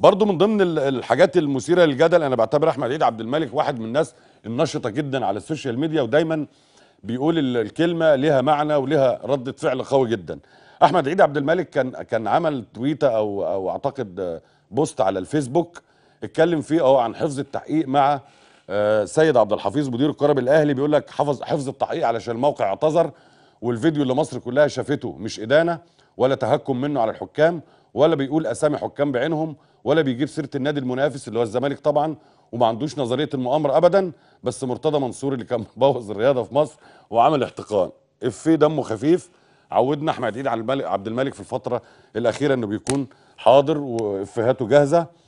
برضو من ضمن الحاجات المثيره للجدل انا بعتبر احمد عيد عبد الملك واحد من الناس النشطه جدا على السوشيال ميديا ودايما بيقول الكلمه لها معنى ولها رده فعل قوي جدا احمد عيد عبد الملك كان كان عمل تويته او او اعتقد بوست على الفيسبوك اتكلم فيه اهو عن حفظ التحقيق مع آه، سيد عبد الحفيظ مدير الكره الاهلي بيقول لك حفظ حفظ التحقيق علشان الموقع اعتذر والفيديو اللي مصر كلها شافته مش ادانه ولا تهكم منه على الحكام ولا بيقول اسامي حكام بعينهم ولا بيجيب سيره النادي المنافس اللي هو الزمالك طبعا وما عندوش نظريه المؤامره ابدا بس مرتضى منصور اللي كان مبوظ الرياضه في مصر وعمل احتقان افيه دمه خفيف عودنا احمد عيد عبد الملك في الفتره الاخيره انه بيكون حاضر وافيهاته جاهزه